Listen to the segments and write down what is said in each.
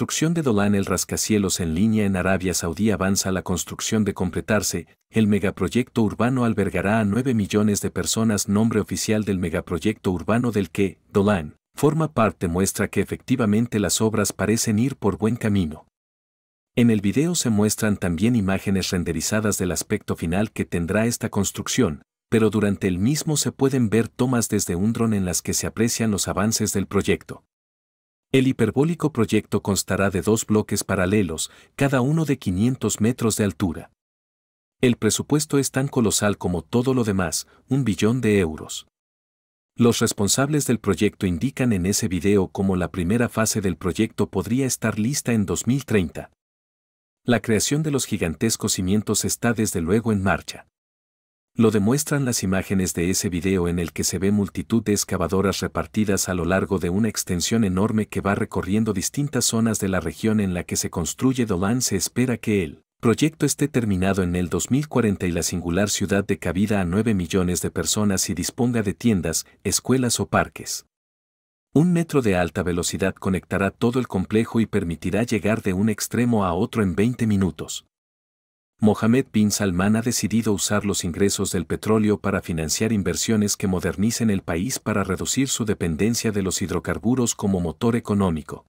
construcción de Dolan el rascacielos en línea en Arabia Saudí avanza la construcción de completarse, el megaproyecto urbano albergará a 9 millones de personas nombre oficial del megaproyecto urbano del que, Dolan, forma parte muestra que efectivamente las obras parecen ir por buen camino. En el video se muestran también imágenes renderizadas del aspecto final que tendrá esta construcción, pero durante el mismo se pueden ver tomas desde un dron en las que se aprecian los avances del proyecto. El hiperbólico proyecto constará de dos bloques paralelos, cada uno de 500 metros de altura. El presupuesto es tan colosal como todo lo demás, un billón de euros. Los responsables del proyecto indican en ese video cómo la primera fase del proyecto podría estar lista en 2030. La creación de los gigantescos cimientos está desde luego en marcha. Lo demuestran las imágenes de ese video en el que se ve multitud de excavadoras repartidas a lo largo de una extensión enorme que va recorriendo distintas zonas de la región en la que se construye Dolan. Se espera que el proyecto esté terminado en el 2040 y la singular ciudad de cabida a 9 millones de personas y disponga de tiendas, escuelas o parques. Un metro de alta velocidad conectará todo el complejo y permitirá llegar de un extremo a otro en 20 minutos. Mohamed bin Salman ha decidido usar los ingresos del petróleo para financiar inversiones que modernicen el país para reducir su dependencia de los hidrocarburos como motor económico.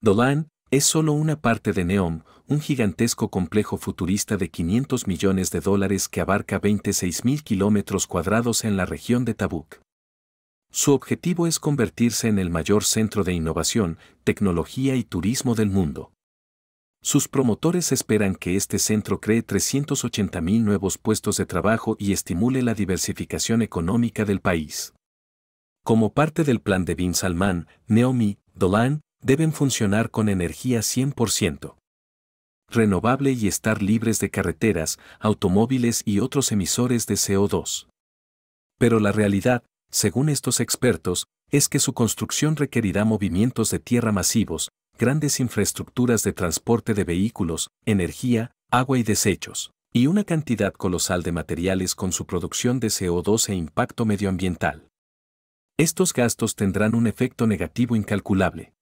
Dolan es solo una parte de Neom, un gigantesco complejo futurista de 500 millones de dólares que abarca 26.000 kilómetros cuadrados en la región de Tabuk. Su objetivo es convertirse en el mayor centro de innovación, tecnología y turismo del mundo. Sus promotores esperan que este centro cree 380.000 nuevos puestos de trabajo y estimule la diversificación económica del país. Como parte del plan de Bin Salman, Neomi, Dolan, deben funcionar con energía 100% renovable y estar libres de carreteras, automóviles y otros emisores de CO2. Pero la realidad, según estos expertos, es que su construcción requerirá movimientos de tierra masivos, grandes infraestructuras de transporte de vehículos, energía, agua y desechos, y una cantidad colosal de materiales con su producción de CO2 e impacto medioambiental. Estos gastos tendrán un efecto negativo incalculable.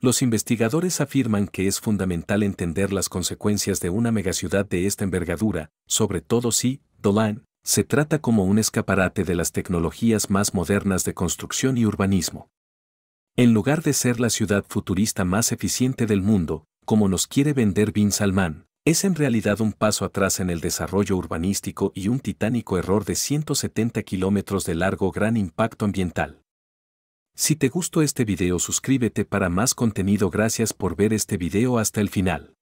Los investigadores afirman que es fundamental entender las consecuencias de una megaciudad de esta envergadura, sobre todo si, Dolan, se trata como un escaparate de las tecnologías más modernas de construcción y urbanismo. En lugar de ser la ciudad futurista más eficiente del mundo, como nos quiere vender Bin Salman, es en realidad un paso atrás en el desarrollo urbanístico y un titánico error de 170 kilómetros de largo gran impacto ambiental. Si te gustó este video suscríbete para más contenido gracias por ver este video hasta el final.